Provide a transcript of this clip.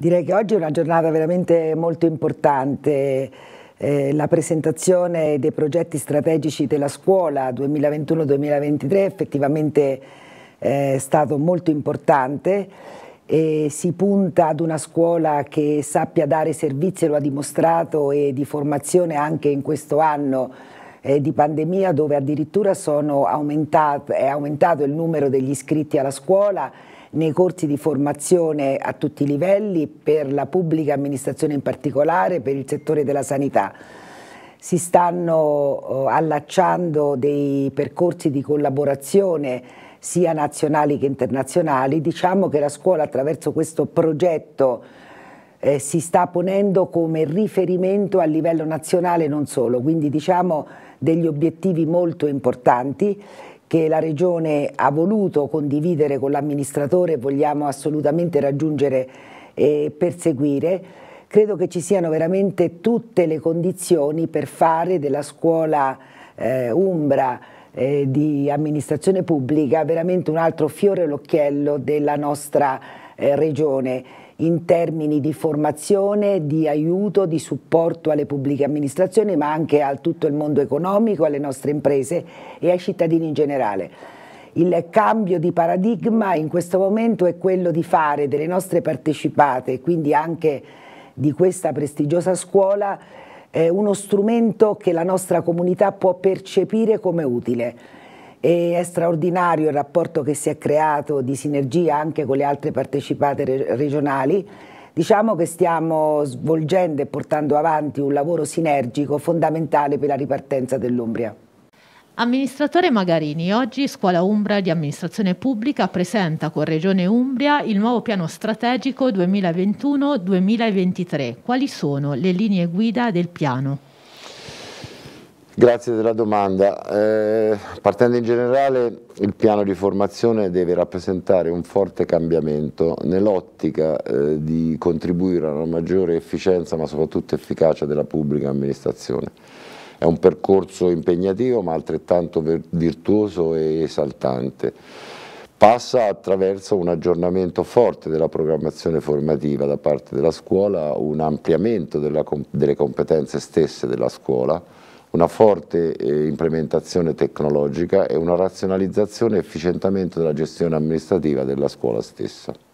Direi che oggi è una giornata veramente molto importante. Eh, la presentazione dei progetti strategici della scuola 2021-2023 è effettivamente eh, stato molto importante e si punta ad una scuola che sappia dare servizi, lo ha dimostrato, e di formazione anche in questo anno eh, di pandemia dove addirittura aumentate, è aumentato il numero degli iscritti alla scuola nei corsi di formazione a tutti i livelli, per la pubblica amministrazione in particolare, per il settore della sanità. Si stanno eh, allacciando dei percorsi di collaborazione sia nazionali che internazionali. Diciamo che la scuola attraverso questo progetto eh, si sta ponendo come riferimento a livello nazionale e non solo, quindi diciamo degli obiettivi molto importanti che la Regione ha voluto condividere con l'amministratore e vogliamo assolutamente raggiungere e perseguire. Credo che ci siano veramente tutte le condizioni per fare della scuola eh, Umbra eh, di amministrazione pubblica veramente un altro fiore all'occhiello della nostra eh, Regione in termini di formazione, di aiuto, di supporto alle pubbliche amministrazioni, ma anche a tutto il mondo economico, alle nostre imprese e ai cittadini in generale. Il cambio di paradigma in questo momento è quello di fare delle nostre partecipate, quindi anche di questa prestigiosa scuola, eh, uno strumento che la nostra comunità può percepire come utile e è straordinario il rapporto che si è creato di sinergia anche con le altre partecipate re regionali. Diciamo che stiamo svolgendo e portando avanti un lavoro sinergico fondamentale per la ripartenza dell'Umbria. Amministratore Magarini, oggi Scuola Umbra di Amministrazione Pubblica presenta con Regione Umbria il nuovo piano strategico 2021-2023. Quali sono le linee guida del piano? Grazie della domanda. Eh, partendo in generale, il piano di formazione deve rappresentare un forte cambiamento nell'ottica eh, di contribuire a una maggiore efficienza ma soprattutto efficacia della pubblica amministrazione. È un percorso impegnativo ma altrettanto virtuoso e esaltante. Passa attraverso un aggiornamento forte della programmazione formativa da parte della scuola, un ampliamento della, delle competenze stesse della scuola, una forte eh, implementazione tecnologica e una razionalizzazione e efficientamento della gestione amministrativa della scuola stessa.